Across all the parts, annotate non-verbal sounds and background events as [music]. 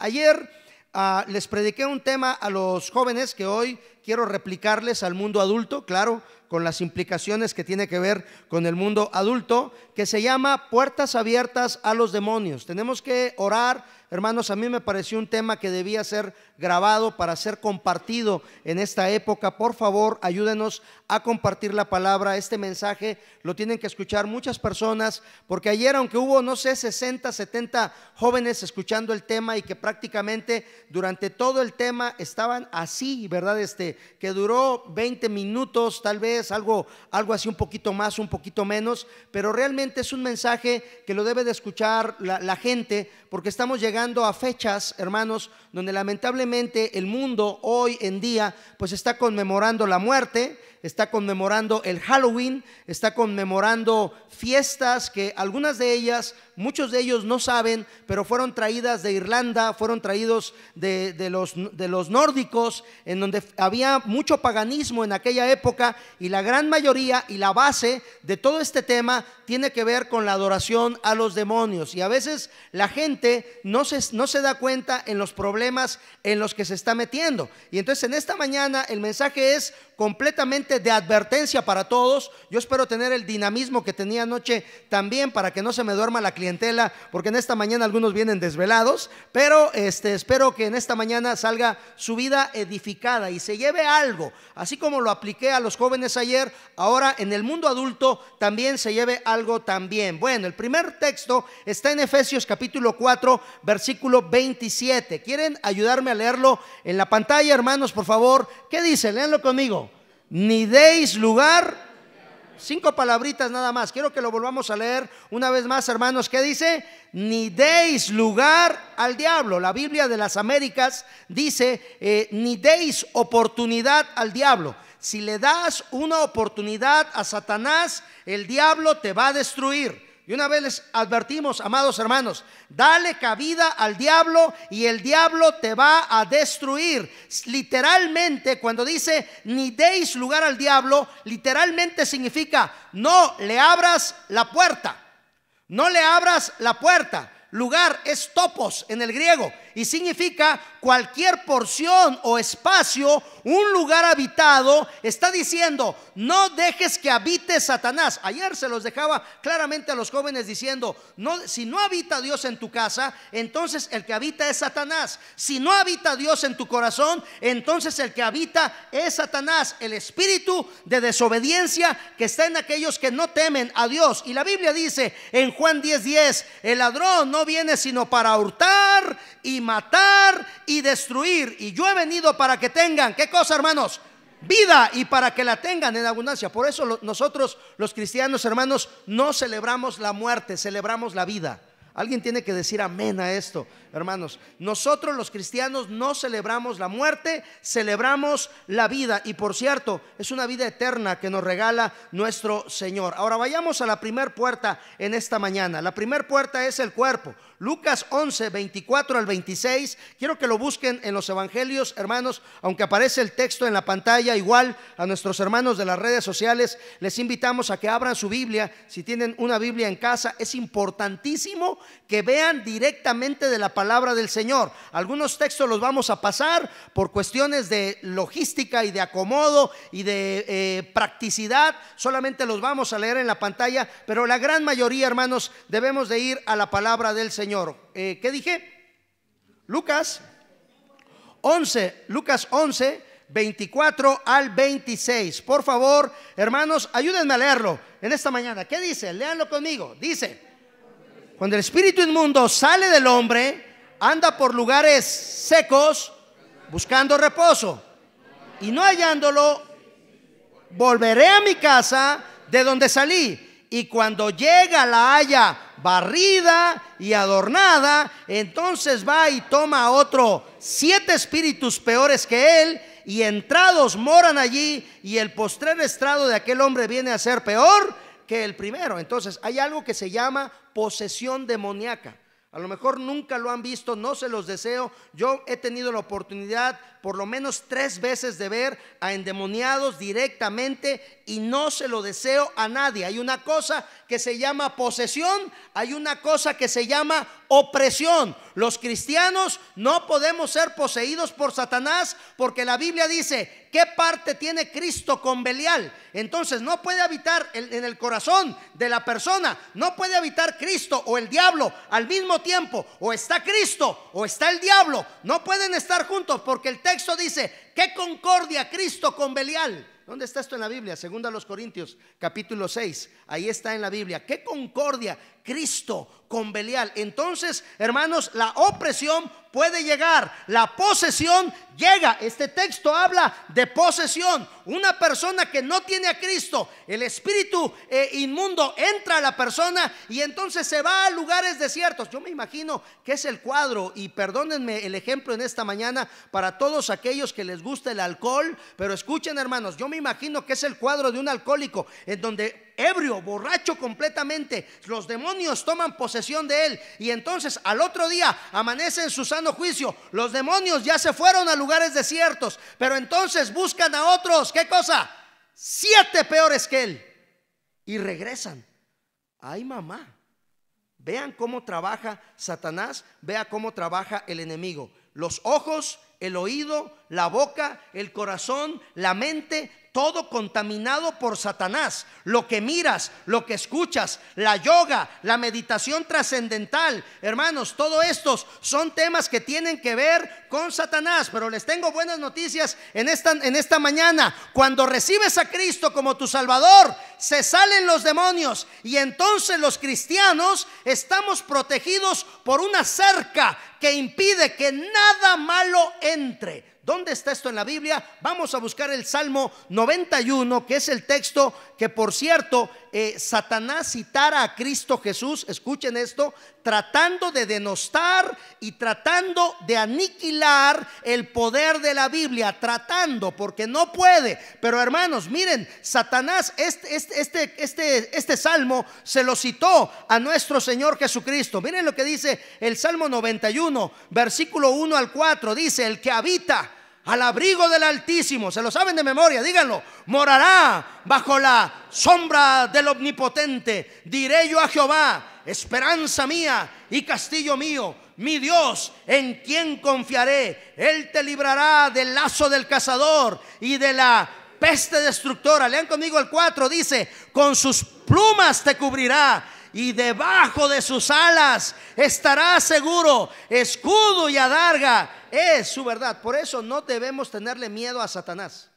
Ayer ah, les prediqué un tema a los jóvenes que hoy quiero replicarles al mundo adulto, claro, con las implicaciones que tiene que ver con el mundo adulto, que se llama Puertas Abiertas a los Demonios. Tenemos que orar Hermanos, a mí me pareció un tema que debía ser grabado para ser compartido en esta época. Por favor, ayúdenos a compartir la palabra. Este mensaje lo tienen que escuchar muchas personas, porque ayer, aunque hubo, no sé, 60, 70 jóvenes escuchando el tema y que prácticamente durante todo el tema estaban así, ¿verdad? Este, que duró 20 minutos, tal vez algo, algo así, un poquito más, un poquito menos, pero realmente es un mensaje que lo debe de escuchar la, la gente, porque estamos llegando a fechas, hermanos, donde lamentablemente el mundo hoy en día pues está conmemorando la muerte, está conmemorando el Halloween, está conmemorando fiestas que algunas de ellas, muchos de ellos no saben, pero fueron traídas de Irlanda, fueron traídos de, los, de los nórdicos, en donde había mucho paganismo en aquella época y la gran mayoría y la base de todo este tema tiene que ver con la adoración a los demonios. Y a veces la gente no no se da cuenta en los problemas en los que se está metiendo. Y entonces en esta mañana el mensaje es completamente de advertencia para todos. Yo espero tener el dinamismo que tenía anoche también para que no se me duerma la clientela, porque en esta mañana algunos vienen desvelados, pero este, espero que en esta mañana salga su vida edificada y se lleve algo. Así como lo apliqué a los jóvenes ayer, ahora en el mundo adulto también se lleve algo también. Bueno, el primer texto está en Efesios capítulo 4, versículo 27. ¿Quieren ayudarme a leerlo en la pantalla, hermanos, por favor? ¿Qué dice? leanlo conmigo ni deis lugar. Cinco palabritas nada más. Quiero que lo volvamos a leer una vez más, hermanos. ¿Qué dice? Ni deis lugar al diablo. La Biblia de las Américas dice, eh, ni deis oportunidad al diablo. Si le das una oportunidad a Satanás, el diablo te va a destruir. Y una vez les advertimos, amados hermanos, dale cabida al diablo y el diablo te va a destruir. Literalmente, cuando dice ni deis lugar al diablo, literalmente significa no le abras la puerta. No le abras la puerta. Lugar es topos en el griego y significa cualquier porción o espacio, un lugar habitado, está diciendo, no dejes que habite Satanás. Ayer se los dejaba claramente a los jóvenes diciendo, no, si no habita Dios en tu casa, entonces el que habita es Satanás. Si no habita Dios en tu corazón, entonces el que habita es Satanás, el espíritu de desobediencia que está en aquellos que no temen a Dios. Y la Biblia dice en Juan 10:10, 10, el ladrón no viene sino para hurtar y matar y destruir. Y yo he venido para que tengan, ¿qué cosa hermanos? Vida y para que la tengan en abundancia. Por eso nosotros los cristianos hermanos no celebramos la muerte, celebramos la vida. Alguien tiene que decir amén a esto, hermanos. Nosotros los cristianos no celebramos la muerte, celebramos la vida. Y por cierto, es una vida eterna que nos regala nuestro Señor. Ahora vayamos a la primera puerta en esta mañana. La primera puerta es el cuerpo. Lucas 11, 24 al 26. Quiero que lo busquen en los evangelios, hermanos, aunque aparece el texto en la pantalla, igual a nuestros hermanos de las redes sociales, les invitamos a que abran su Biblia. Si tienen una Biblia en casa, es importantísimo que vean directamente de la palabra del Señor. Algunos textos los vamos a pasar por cuestiones de logística y de acomodo y de eh, practicidad. Solamente los vamos a leer en la pantalla, pero la gran mayoría, hermanos, debemos de ir a la palabra del Señor. Eh, ¿Qué dije? Lucas 11, Lucas 11. 24 al 26. Por favor, hermanos, ayúdenme a leerlo en esta mañana. ¿Qué dice? Leanlo conmigo. Dice, cuando el espíritu inmundo sale del hombre, anda por lugares secos buscando reposo. Y no hallándolo, volveré a mi casa de donde salí. Y cuando llega la haya barrida y adornada, entonces va y toma otro siete espíritus peores que él, y entrados moran allí, y el postrer estrado de aquel hombre viene a ser peor que el primero. Entonces, hay algo que se llama posesión demoníaca. A lo mejor nunca lo han visto, no se los deseo. Yo he tenido la oportunidad por lo menos tres veces de ver a endemoniados directamente y no se lo deseo a nadie. Hay una cosa que se llama posesión, hay una cosa que se llama opresión. Los cristianos no podemos ser poseídos por Satanás porque la Biblia dice, ¿qué parte tiene Cristo con Belial? Entonces no puede habitar en el corazón de la persona, no puede habitar Cristo o el diablo al mismo tiempo. O está Cristo o está el diablo, no pueden estar juntos porque el texto dice, ¿qué concordia Cristo con Belial? ¿Dónde está esto en la Biblia? Segunda a los Corintios, capítulo 6. Ahí está en la Biblia. ¿Qué concordia? Cristo con Belial. Entonces, hermanos, la opresión puede llegar, la posesión llega. Este texto habla de posesión. Una persona que no tiene a Cristo, el espíritu eh, inmundo entra a la persona y entonces se va a lugares desiertos. Yo me imagino que es el cuadro, y perdónenme el ejemplo en esta mañana para todos aquellos que les gusta el alcohol, pero escuchen hermanos, yo me imagino que es el cuadro de un alcohólico en donde ebrio, borracho completamente. Los demonios toman posesión de él y entonces al otro día amanece en su sano juicio. Los demonios ya se fueron a lugares desiertos, pero entonces buscan a otros, ¿qué cosa? Siete peores que él. Y regresan. Ay mamá, vean cómo trabaja Satanás, vea cómo trabaja el enemigo. Los ojos el oído, la boca, el corazón, la mente, todo contaminado por Satanás. Lo que miras, lo que escuchas, la yoga, la meditación trascendental. Hermanos, todo estos son temas que tienen que ver con Satanás. Pero les tengo buenas noticias en esta, en esta mañana. Cuando recibes a Cristo como tu Salvador, se salen los demonios. Y entonces los cristianos estamos protegidos por una cerca que impide que nada malo entre. ¿Dónde está esto en la Biblia? Vamos a buscar el Salmo 91, que es el texto que, por cierto, eh, Satanás citara a Cristo Jesús, escuchen esto, tratando de denostar y tratando de aniquilar el poder de la Biblia, tratando, porque no puede. Pero hermanos, miren, Satanás, este, este, este, este, salmo se lo citó a nuestro Señor Jesucristo. Miren lo que dice el Salmo 91, versículo 1 al 4, dice, el que habita al abrigo del Altísimo, se lo saben de memoria, díganlo, morará bajo la sombra del Omnipotente. Diré yo a Jehová, esperanza mía y castillo mío, mi Dios, en quien confiaré. Él te librará del lazo del cazador y de la peste destructora. Lean conmigo el 4, dice, con sus plumas te cubrirá y debajo de sus alas estará seguro. Escudo y adarga es su verdad. Por eso no debemos tenerle miedo a Satanás.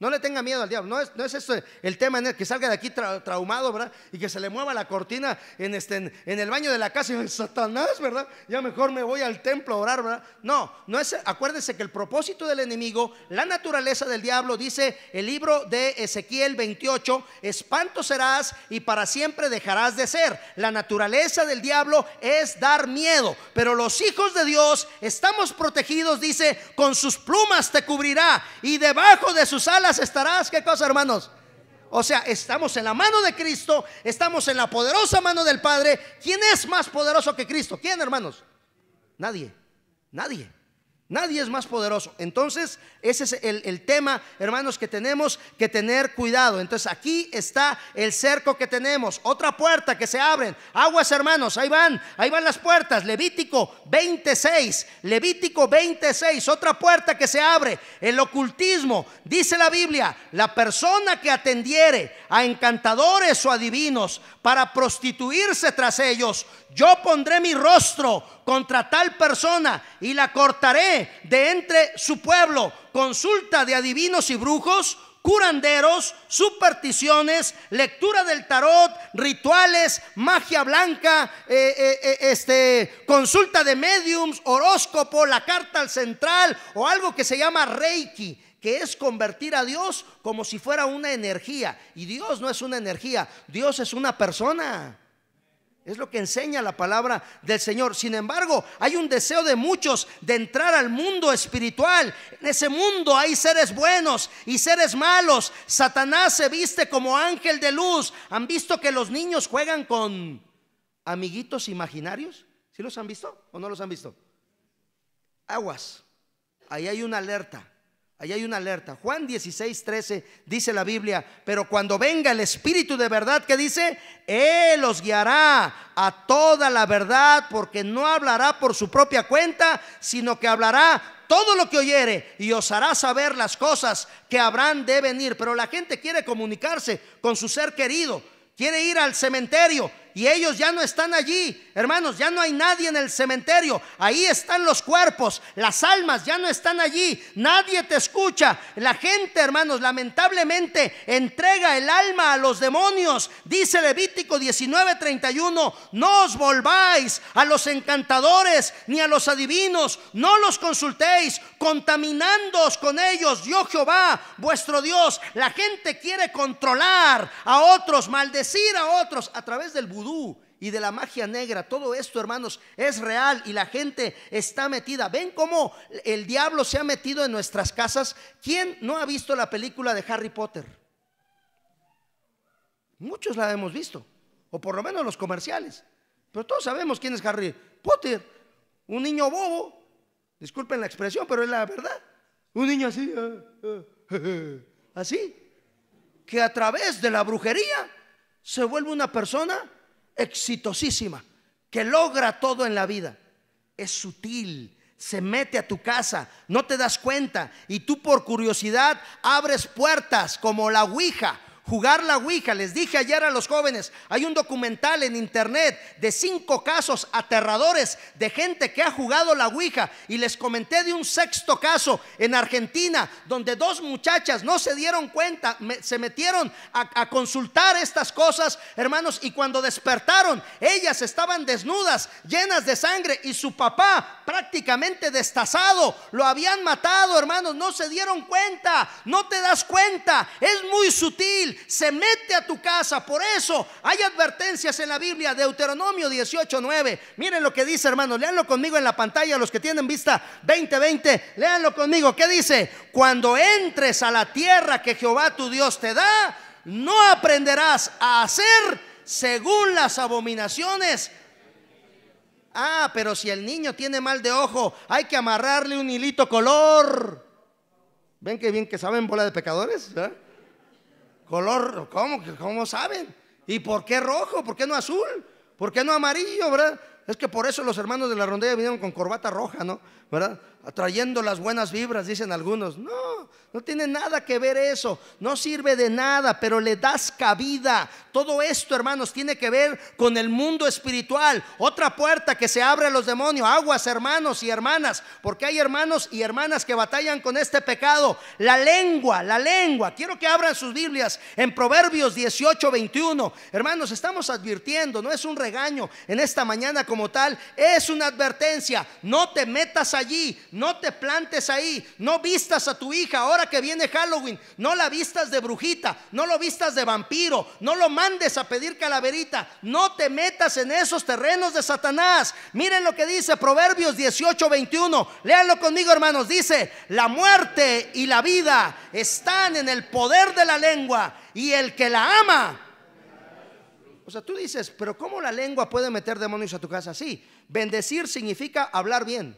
No le tenga miedo al diablo. No es, no es eso el tema en el que salga de aquí traumado, ¿verdad? Y que se le mueva la cortina en, este, en, el baño de la casa y Satanás, ¿verdad? Ya mejor me voy al templo a orar, ¿verdad? No, no es. Acuérdense que el propósito del enemigo, la naturaleza del diablo, dice el libro de Ezequiel 28, espanto serás y para siempre dejarás de ser. La naturaleza del diablo es dar miedo. Pero los hijos de Dios estamos protegidos, dice, con sus plumas te cubrirá y debajo de sus alas las estarás. ¿Qué cosa, hermanos? O sea, estamos en la mano de Cristo, estamos en la poderosa mano del Padre. ¿Quién es más poderoso que Cristo? ¿Quién, hermanos? Nadie, nadie. Nadie es más poderoso. Entonces, ese es el, tema, hermanos, que tenemos que tener cuidado. Entonces, aquí está el cerco que tenemos. Otra puerta que se abren. Aguas, hermanos, ahí van, ahí van las puertas. Levítico 26, Levítico 26, otra puerta que se abre. El ocultismo, dice la Biblia, la persona que atendiere a encantadores o adivinos para prostituirse tras ellos, yo pondré mi rostro contra tal persona y la cortaré de entre su pueblo. Consulta de adivinos y brujos, curanderos, supersticiones, lectura del tarot, rituales, magia blanca, eh, eh, eh, este, consulta de mediums, horóscopo, la carta al central o algo que se llama reiki que es convertir a Dios como si fuera una energía. Y Dios no es una energía, Dios es una persona. Es lo que enseña la palabra del Señor. Sin embargo, hay un deseo de muchos de entrar al mundo espiritual. En ese mundo hay seres buenos y seres malos. Satanás se viste como ángel de luz. ¿Han visto que los niños juegan con amiguitos imaginarios? ¿Sí los han visto o no los han visto? Aguas. Ahí hay una alerta. Ahí hay una alerta. Juan 16, 13 dice la Biblia, pero cuando venga el Espíritu de verdad que dice, Él los guiará a toda la verdad porque no hablará por su propia cuenta, sino que hablará todo lo que oyere y os hará saber las cosas que habrán de venir. Pero la gente quiere comunicarse con su ser querido, quiere ir al cementerio, y ellos ya no están allí. Hermanos, ya no hay nadie en el cementerio. Ahí están los cuerpos, las almas ya no están allí. Nadie te escucha. La gente, hermanos, lamentablemente entrega el alma a los demonios. Dice Levítico 19:31, no os volváis a los encantadores ni a los adivinos, no los consultéis, contaminándoos con ellos. Yo Jehová, vuestro Dios, la gente quiere controlar a otros, maldecir a otros a través del budismo y de la magia negra. Todo esto, hermanos, es real y la gente está metida. ¿Ven cómo el diablo se ha metido en nuestras casas? ¿Quién no ha visto la película de Harry Potter? Muchos la hemos visto, o por lo menos los comerciales. Pero todos sabemos quién es Harry Potter, un niño bobo. Disculpen la expresión, pero es la verdad. Un niño así, eh, eh, [laughs] así, que a través de la brujería se vuelve una persona exitosísima, que logra todo en la vida, es sutil, se mete a tu casa, no te das cuenta y tú por curiosidad abres puertas como la Ouija Jugar la Ouija, les dije ayer a los jóvenes, hay un documental en internet de cinco casos aterradores de gente que ha jugado la Ouija y les comenté de un sexto caso en Argentina donde dos muchachas no se dieron cuenta, se metieron a consultar estas cosas, hermanos, y cuando despertaron, ellas estaban desnudas, llenas de sangre y su papá prácticamente destazado, lo habían matado, hermanos, no se dieron cuenta, no te das cuenta, es muy sutil, se mete a tu casa. Por eso hay advertencias en la Biblia, Deuteronomio 18:9. Miren lo que dice, hermano leanlo conmigo en la pantalla, los que tienen vista 2020, leanlo conmigo. ¿Qué dice? Cuando entres a la tierra que Jehová tu Dios te da, no aprenderás a hacer según las abominaciones Ah, pero si el niño tiene mal de ojo, hay que amarrarle un hilito color. ¿Ven que bien que saben bola de pecadores? Color, ¿cómo, ¿cómo saben? ¿Y por qué rojo? ¿Por qué no azul? ¿Por qué no amarillo, verdad? Es que por eso los hermanos de la rondella vinieron con corbata roja, ¿no? ¿Verdad? Atrayendo las buenas vibras, dicen algunos. No, no tiene nada que ver eso. No sirve de nada, pero le das cabida. Todo esto, hermanos, tiene que ver con el mundo espiritual. Otra puerta que se abre a los demonios. Aguas, hermanos y hermanas. Porque hay hermanos y hermanas que batallan con este pecado. La lengua, la lengua. Quiero que abran sus Biblias en Proverbios 18, 21. Hermanos, estamos advirtiendo. No es un regaño en esta mañana como tal, es una advertencia. No te metas allí, no te plantes ahí, no vistas a tu hija ahora que viene Halloween, no la vistas de brujita, no lo vistas de vampiro, no lo mandes a pedir calaverita, no te metas en esos terrenos de Satanás. Miren lo que dice Proverbios 18:21. 21. Léanlo conmigo, hermanos. Dice, la muerte y la vida están en el poder de la lengua y el que la ama o sea, tú dices, pero ¿cómo la lengua puede meter demonios a tu casa? Sí, bendecir significa hablar bien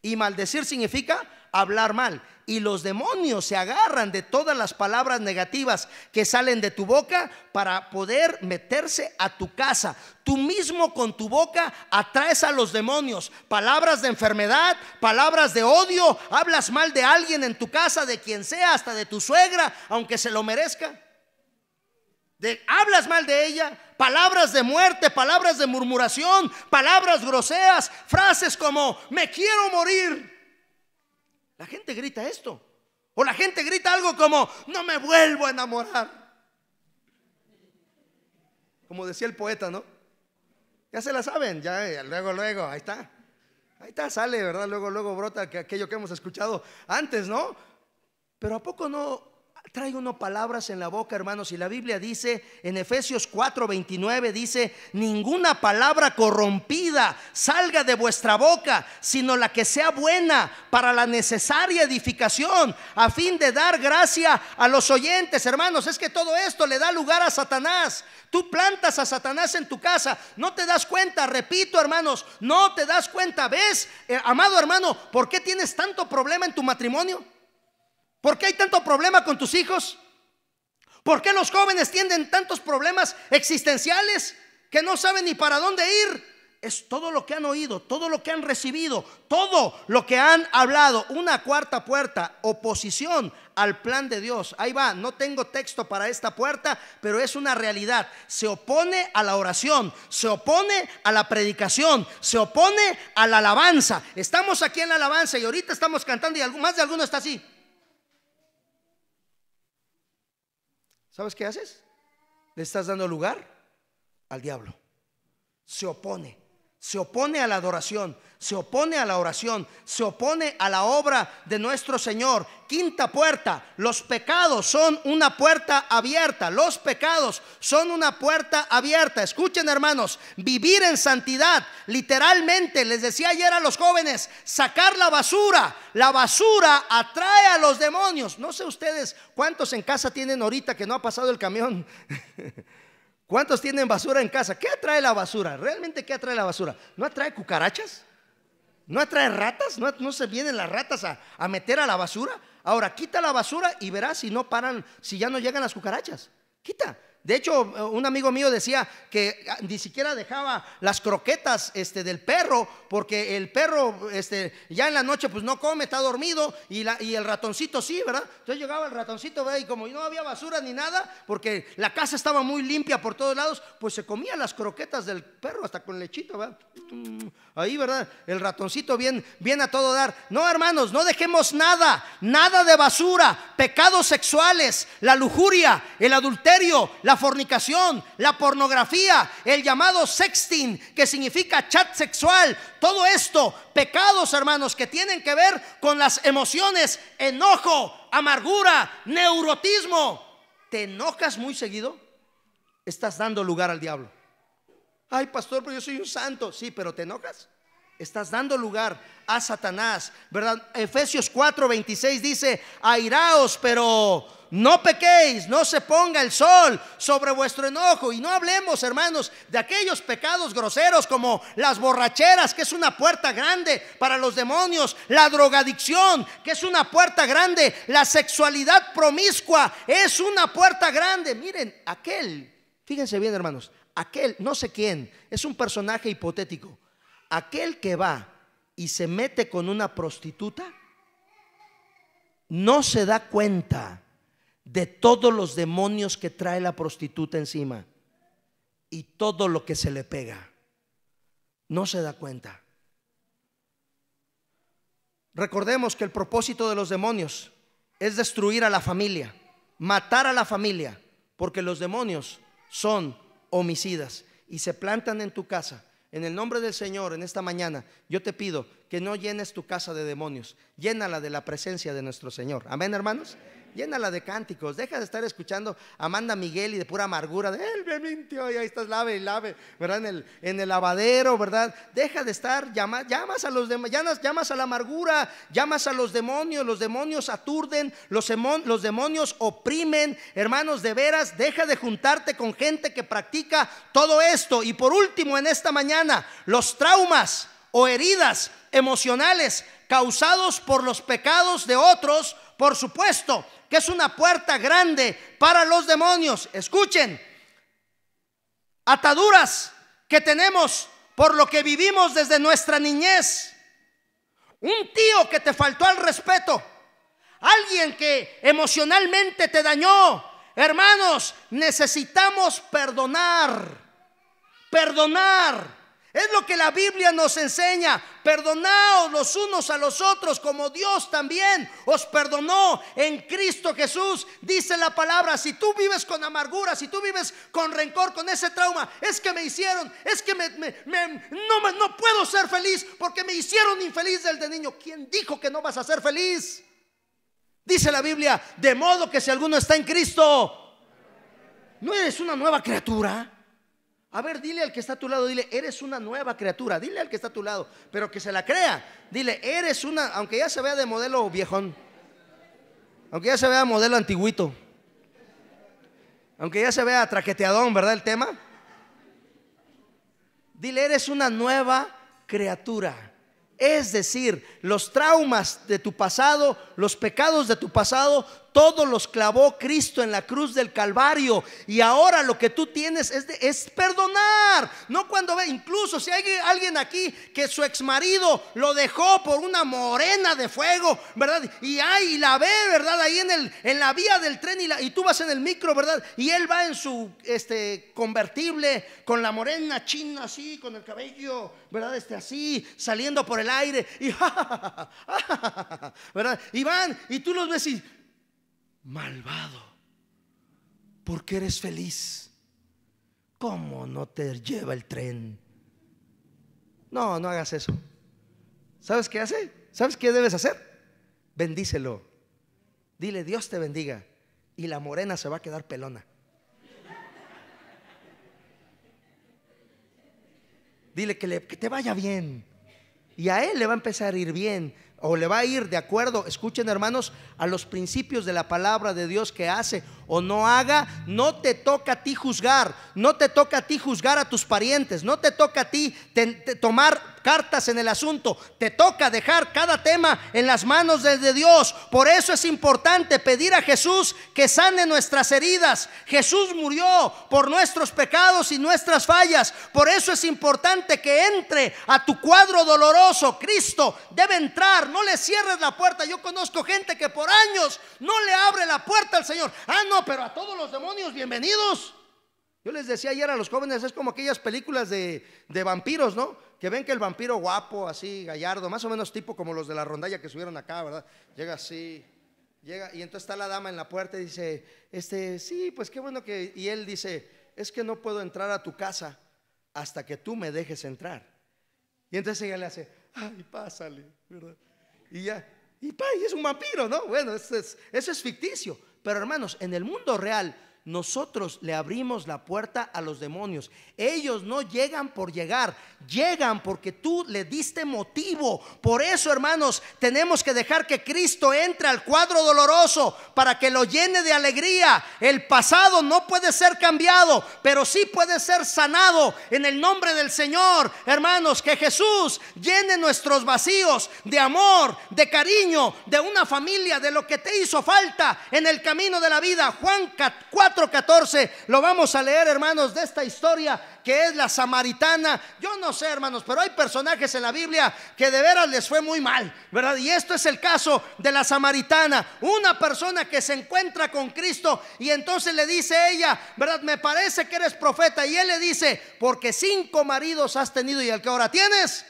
y maldecir significa hablar mal. Y los demonios se agarran de todas las palabras negativas que salen de tu boca para poder meterse a tu casa. Tú mismo con tu boca atraes a los demonios. Palabras de enfermedad, palabras de odio, hablas mal de alguien en tu casa, de quien sea, hasta de tu suegra, aunque se lo merezca hablas mal de ella, palabras de muerte, palabras de murmuración, palabras groseras, frases como me quiero morir. La gente grita esto. O la gente grita algo como no me vuelvo a enamorar. Como decía el poeta, ¿no? Ya se la saben, ya eh, luego, luego, ahí está. Ahí está, sale, ¿verdad? Luego, luego brota aquello que hemos escuchado antes, ¿no? Pero ¿a poco no Trae uno palabras en la boca, hermanos, y la Biblia dice, en Efesios 4:29 dice, ninguna palabra corrompida salga de vuestra boca, sino la que sea buena para la necesaria edificación, a fin de dar gracia a los oyentes, hermanos. Es que todo esto le da lugar a Satanás. Tú plantas a Satanás en tu casa, no te das cuenta, repito, hermanos, no te das cuenta. ¿Ves, eh, amado hermano, por qué tienes tanto problema en tu matrimonio? ¿Por qué hay tanto problema con tus hijos? ¿Por qué los jóvenes tienen tantos problemas existenciales que no saben ni para dónde ir? Es todo lo que han oído, todo lo que han recibido, todo lo que han hablado. Una cuarta puerta, oposición al plan de Dios. Ahí va, no tengo texto para esta puerta, pero es una realidad. Se opone a la oración, se opone a la predicación, se opone a la alabanza. Estamos aquí en la alabanza y ahorita estamos cantando y más de alguno está así. ¿Sabes qué haces? Le estás dando lugar al diablo. Se opone se opone a la adoración, se opone a la oración, se opone a la obra de nuestro Señor. Quinta puerta, los pecados son una puerta abierta, los pecados son una puerta abierta. Escuchen hermanos, vivir en santidad, literalmente, les decía ayer a los jóvenes, sacar la basura, la basura atrae a los demonios. No sé ustedes cuántos en casa tienen ahorita que no ha pasado el camión. [laughs] ¿Cuántos tienen basura en casa? ¿Qué atrae la basura? ¿Realmente qué atrae la basura? ¿No atrae cucarachas? ¿No atrae ratas? ¿No, se vienen las ratas a, a, meter a la basura? Ahora, quita la basura y verás si no paran, si ya no llegan las cucarachas. Quita. De hecho, un amigo mío decía que ah, ni siquiera dejaba las croquetas este, del perro, porque el perro este, ya en la noche pues no come, está dormido, y, la, y el ratoncito sí, ¿verdad? Entonces llegaba el ratoncito, ¿verdad? y como no había basura ni nada, porque la casa estaba muy limpia por todos lados, pues se comía las croquetas del perro, hasta con lechito, ¿verdad? Ahí, ¿verdad? El ratoncito bien, bien a todo dar. No, hermanos, no dejemos nada, nada de basura, pecados sexuales, la lujuria, el adulterio, la la fornicación, la pornografía, el llamado sexting, que significa chat sexual, todo esto, pecados hermanos, que tienen que ver con las emociones, enojo, amargura, neurotismo. ¿Te enojas muy seguido? Estás dando lugar al diablo. Ay, pastor, pero yo soy un santo. Sí, pero ¿te enojas? Estás dando lugar a Satanás, ¿verdad? Efesios 4:26 dice, airaos, pero no pequéis, no se ponga el sol sobre vuestro enojo. Y no hablemos, hermanos, de aquellos pecados groseros como las borracheras, que es una puerta grande para los demonios, la drogadicción, que es una puerta grande, la sexualidad promiscua, es una puerta grande. Miren, aquel, fíjense bien, hermanos, aquel, no sé quién, es un personaje hipotético, aquel que va y se mete con una prostituta, no se da cuenta de todos los demonios que trae la prostituta encima y todo lo que se le pega. No se da cuenta. Recordemos que el propósito de los demonios es destruir a la familia, matar a la familia, porque los demonios son homicidas y se plantan en tu casa. En el nombre del Señor, en esta mañana, yo te pido que no llenes tu casa de demonios, llénala de la presencia de nuestro Señor. Amén, hermanos. Llénala de cánticos. Deja de estar escuchando a Amanda Miguel y de pura amargura. De, Él me mintió y ahí estás lave y lave, ¿verdad? En el, en el lavadero, ¿verdad? Deja de estar, llama, llamas a los demás, llamas, a la amargura, llamas a los demonios, los demonios aturden, los, los demonios oprimen. Hermanos, de veras, deja de juntarte con gente que practica todo esto. Y por último, en esta mañana, los traumas o heridas emocionales causados por los pecados de otros por supuesto que es una puerta grande para los demonios. Escuchen, ataduras que tenemos por lo que vivimos desde nuestra niñez. Un tío que te faltó al respeto. Alguien que emocionalmente te dañó. Hermanos, necesitamos perdonar. Perdonar. Es lo que la Biblia nos enseña. Perdonaos los unos a los otros como Dios también os perdonó en Cristo Jesús. Dice la palabra, si tú vives con amargura, si tú vives con rencor, con ese trauma, es que me hicieron, es que me, me, me, no, no puedo ser feliz porque me hicieron infeliz desde niño. ¿Quién dijo que no vas a ser feliz? Dice la Biblia, de modo que si alguno está en Cristo, no eres una nueva criatura. A ver, dile al que está a tu lado, dile, eres una nueva criatura, dile al que está a tu lado, pero que se la crea. Dile, eres una, aunque ya se vea de modelo viejón, aunque ya se vea modelo antiguito, aunque ya se vea traqueteadón, ¿verdad el tema? Dile, eres una nueva criatura. Es decir, los traumas de tu pasado, los pecados de tu pasado todos los clavó Cristo en la cruz del Calvario. Y ahora lo que tú tienes es, es perdonar. No cuando ve, incluso si hay alguien aquí que su ex marido lo dejó por una morena de fuego, ¿verdad? Y ahí la ve, ¿verdad? Ahí en, el, en la vía del tren y, y tú vas en el micro, ¿verdad? Y él va en su este, convertible con la morena china así, con el cabello, ¿verdad? Este así, saliendo por el aire. Y, [laughs] ¿verdad? Y van, y tú los ves y malvado, porque eres feliz. ¿Cómo no te lleva el tren? No, no hagas eso. ¿Sabes qué hace? ¿Sabes qué debes hacer? Bendícelo. Dile, Dios te bendiga. Y la morena se va a quedar pelona. Dile que, le, que te vaya bien. Y a él le va a empezar a ir bien o le va a ir de acuerdo, escuchen hermanos, a los principios de la palabra de Dios que hace o no haga, no te toca a ti juzgar, no te toca a ti juzgar a tus parientes, no te toca a ti tomar cartas en el asunto. Te toca dejar cada tema en las manos de Dios. Por eso es importante pedir a Jesús que sane nuestras heridas. Jesús murió por nuestros pecados y nuestras fallas. Por eso es importante que entre a tu cuadro doloroso. Cristo debe entrar. No le cierres la puerta. Yo conozco gente que por años no le abre la puerta al Señor. Ah, no, pero a todos los demonios, bienvenidos. Yo les decía ayer a los jóvenes, es como aquellas películas de, de, vampiros, ¿no? que ven que el vampiro guapo, así, gallardo, más o menos tipo como los de la rondalla que subieron acá, ¿verdad? Llega así, llega, y entonces está la dama en la puerta y dice, este, sí, pues qué bueno que, y él dice, es que no puedo entrar a tu casa hasta que tú me dejes entrar. Y entonces ella le hace, ay, pásale, ¿verdad? Y ya, y, pa, y es un vampiro, ¿no? Bueno, es, eso es ficticio. Pero hermanos, en el mundo real, nosotros le abrimos la puerta a los demonios. Ellos no llegan por llegar, llegan porque tú le diste motivo. Por eso, hermanos, tenemos que dejar que Cristo entre al cuadro doloroso para que lo llene de alegría. El pasado no puede ser cambiado, pero sí puede ser sanado en el nombre del Señor. Hermanos, que Jesús llene nuestros vacíos de amor, de cariño, de una familia, de lo que te hizo falta en el camino de la vida. Juan 4 4:14 lo vamos a leer, hermanos, de esta historia que es la samaritana. Yo no sé, hermanos, pero hay personajes en la Biblia que de veras les fue muy mal, ¿verdad? Y esto es el caso de la samaritana, una persona que se encuentra con Cristo y entonces le dice ella, ¿verdad? Me parece que eres profeta y él le dice, porque cinco maridos has tenido y el que ahora tienes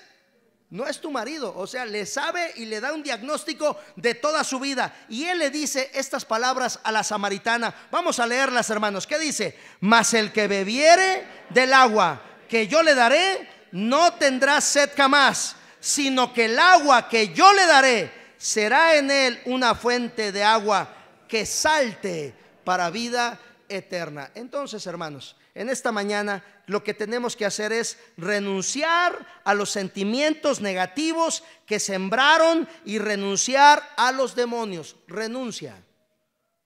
no es tu marido. O sea, le sabe y le da un diagnóstico de toda su vida. Y él le dice estas palabras a la samaritana. Vamos a leerlas, hermanos. ¿Qué dice? Mas el que bebiere del agua que yo le daré, no tendrá sed jamás, sino que el agua que yo le daré será en él una fuente de agua que salte para vida eterna. Entonces, hermanos, en esta mañana lo que tenemos que hacer es renunciar a los sentimientos negativos que sembraron y renunciar a los demonios. Renuncia,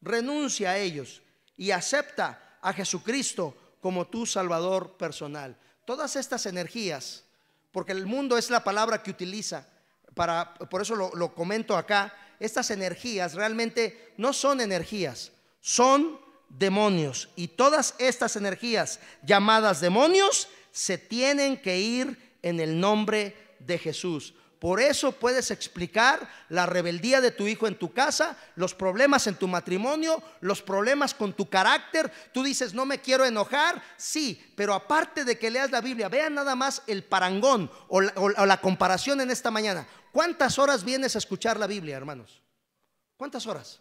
renuncia a ellos y acepta a Jesucristo como tu Salvador personal. Todas estas energías, porque el mundo es la palabra que utiliza, para, por eso lo, comento acá, estas energías realmente no son energías, son demonios. Y todas estas energías llamadas demonios se tienen que ir en el nombre de Jesús. Por eso puedes explicar la rebeldía de tu hijo en tu casa, los problemas en tu matrimonio, los problemas con tu carácter. Tú dices, no me quiero enojar, sí, pero aparte de que leas la Biblia, vean nada más el parangón o la, o la comparación en esta mañana. ¿Cuántas horas vienes a escuchar la Biblia, hermanos? ¿Cuántas horas?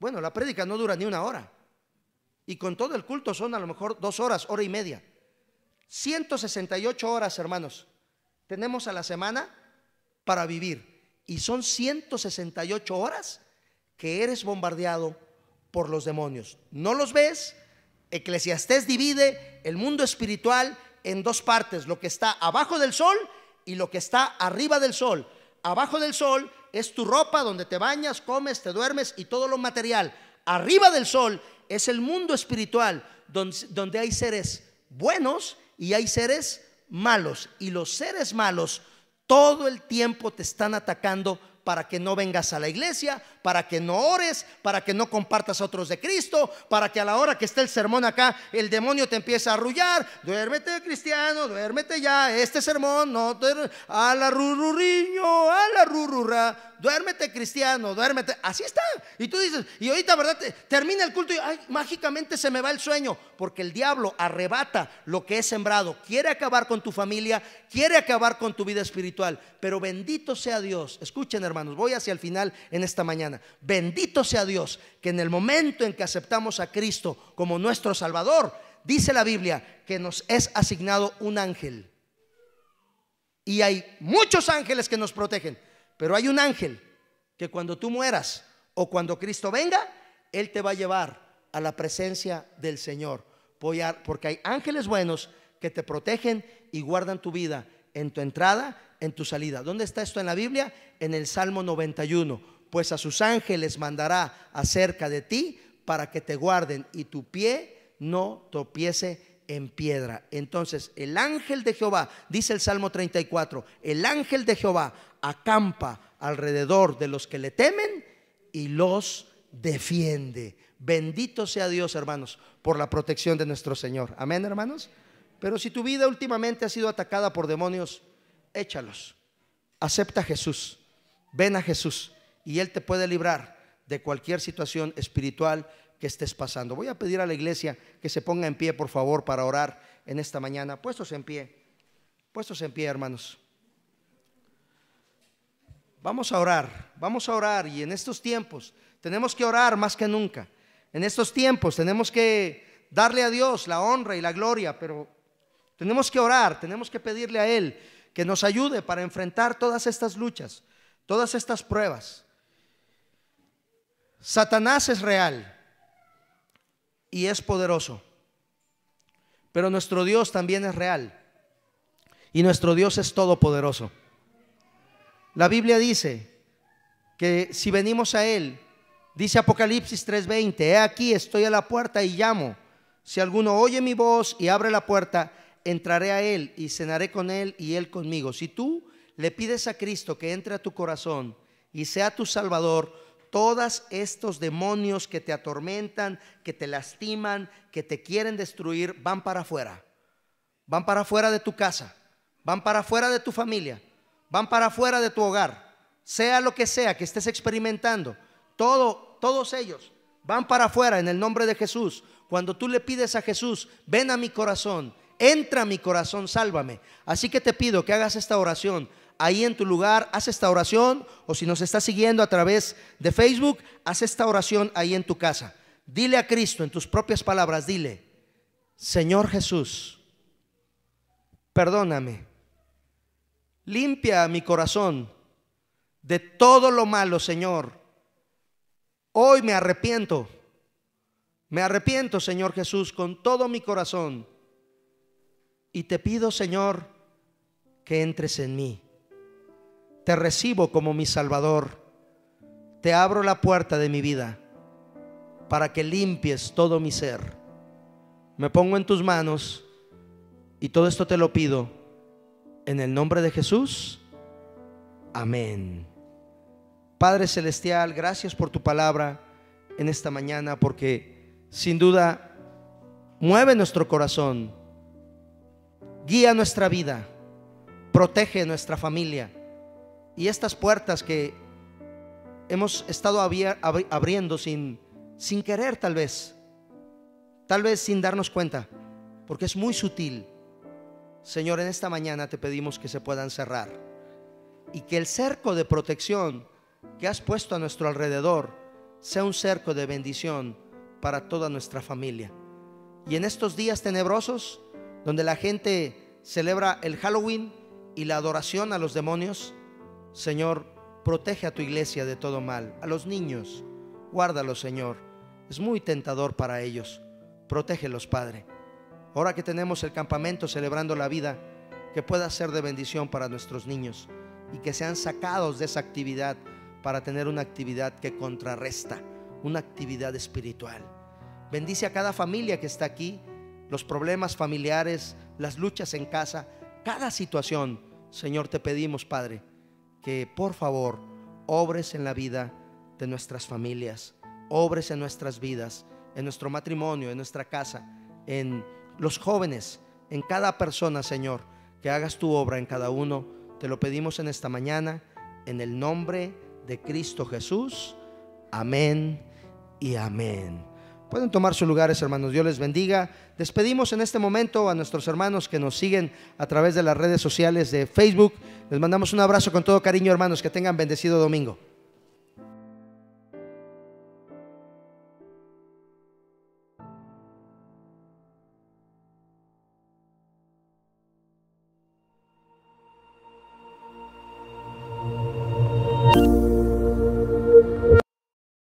Bueno, la prédica no dura ni una hora. Y con todo el culto son a lo mejor dos horas, hora y media. 168 horas, hermanos. Tenemos a la semana para vivir. Y son 168 horas que eres bombardeado por los demonios. No los ves. Eclesiastés divide el mundo espiritual en dos partes, lo que está abajo del sol y lo que está arriba del sol. Abajo del sol es tu ropa donde te bañas, comes, te duermes y todo lo material. Arriba del sol es el mundo espiritual donde, hay seres buenos y hay seres malos. Y los seres malos todo el tiempo te están atacando para que no vengas a la iglesia, para que no ores, para que no compartas otros de Cristo, para que a la hora que esté el sermón acá, el demonio te empiece a arrullar. Duérmete, cristiano, duérmete ya. Este sermón no A la rururiño, a la rurura. Duérmete, cristiano, duérmete. Así está. Y tú dices, y ahorita, ¿verdad? Termina el culto y mágicamente se me va el sueño, porque el diablo arrebata lo que He sembrado. Quiere acabar con tu familia, quiere acabar con tu vida espiritual. Pero bendito sea Dios. Escuchen, hermanos, voy hacia el final en esta mañana. Bendito sea Dios que en el momento en que aceptamos a Cristo como nuestro Salvador, dice la Biblia que nos es asignado un ángel. Y hay muchos ángeles que nos protegen, pero hay un ángel que cuando tú mueras o cuando Cristo venga, Él te va a llevar a la presencia del Señor. Porque hay ángeles buenos que te protegen y guardan tu vida en tu entrada, en tu salida. ¿Dónde está esto en la Biblia? En el Salmo 91 pues a sus ángeles mandará acerca de ti para que te guarden y tu pie no tropiece en piedra. Entonces, el ángel de Jehová, dice el Salmo 34, el ángel de Jehová acampa alrededor de los que le temen y los defiende. Bendito sea Dios, hermanos, por la protección de nuestro Señor. Amén, hermanos. Pero si tu vida últimamente ha sido atacada por demonios, échalos. Acepta a Jesús. Ven a Jesús y Él te puede librar de cualquier situación espiritual que estés pasando. Voy a pedir a la iglesia que se ponga en pie, por favor, para orar en esta mañana. Puestos en pie, puestos en pie, hermanos. Vamos a orar, vamos a orar y en estos tiempos tenemos que orar más que nunca. En estos tiempos tenemos que darle a Dios la honra y la gloria, pero tenemos que orar, tenemos que pedirle a Él que nos ayude para enfrentar todas estas luchas, todas estas pruebas. Satanás es real y es poderoso, pero nuestro Dios también es real y nuestro Dios es todopoderoso. La Biblia dice que si venimos a Él, dice Apocalipsis 3:20, he aquí, estoy a la puerta y llamo. Si alguno oye mi voz y abre la puerta, entraré a Él y cenaré con Él y Él conmigo. Si tú le pides a Cristo que entre a tu corazón y sea tu Salvador, todos estos demonios que te atormentan, que te lastiman, que te quieren destruir, van para afuera. Van para afuera de tu casa, van para afuera de tu familia, van para afuera de tu hogar. Sea lo que sea que estés experimentando, todo, todos ellos van para afuera en el nombre de Jesús. Cuando tú le pides a Jesús, ven a mi corazón, entra a mi corazón, sálvame. Así que te pido que hagas esta oración ahí en tu lugar, haz esta oración, o si nos estás siguiendo a través de Facebook, haz esta oración ahí en tu casa. Dile a Cristo en tus propias palabras, dile, Señor Jesús, perdóname, limpia mi corazón de todo lo malo, Señor. Hoy me arrepiento, me arrepiento, Señor Jesús, con todo mi corazón. Y te pido, Señor, que entres en mí te recibo como mi Salvador. Te abro la puerta de mi vida para que limpies todo mi ser. Me pongo en tus manos y todo esto te lo pido en el nombre de Jesús. Amén. Padre Celestial, gracias por tu palabra en esta mañana porque sin duda mueve nuestro corazón, guía nuestra vida, protege nuestra familia y estas puertas que hemos estado abriendo sin, sin querer tal vez, tal vez sin darnos cuenta, porque es muy sutil. Señor, en esta mañana te pedimos que se puedan cerrar y que el cerco de protección que has puesto a nuestro alrededor sea un cerco de bendición para toda nuestra familia. Y en estos días tenebrosos, donde la gente celebra el Halloween y la adoración a los demonios, Señor, protege a tu iglesia de todo mal, a los niños, guárdalos, Señor. Es muy tentador para ellos. Protégelos, Padre. Ahora que tenemos el campamento celebrando la vida, que pueda ser de bendición para nuestros niños y que sean sacados de esa actividad para tener una actividad que contrarresta, una actividad espiritual. Bendice a cada familia que está aquí, los problemas familiares, las luchas en casa, cada situación. Señor, te pedimos, Padre, que por favor obres en la vida de nuestras familias, obres en nuestras vidas, en nuestro matrimonio, en nuestra casa, en los jóvenes, en cada persona, Señor, que hagas tu obra en cada uno. Te lo pedimos en esta mañana, en el nombre de Cristo Jesús. Amén y amén. Pueden tomar sus lugares, hermanos. Dios les bendiga. Despedimos en este momento a nuestros hermanos que nos siguen a través de las redes sociales de Facebook. Les mandamos un abrazo con todo cariño, hermanos. Que tengan bendecido domingo.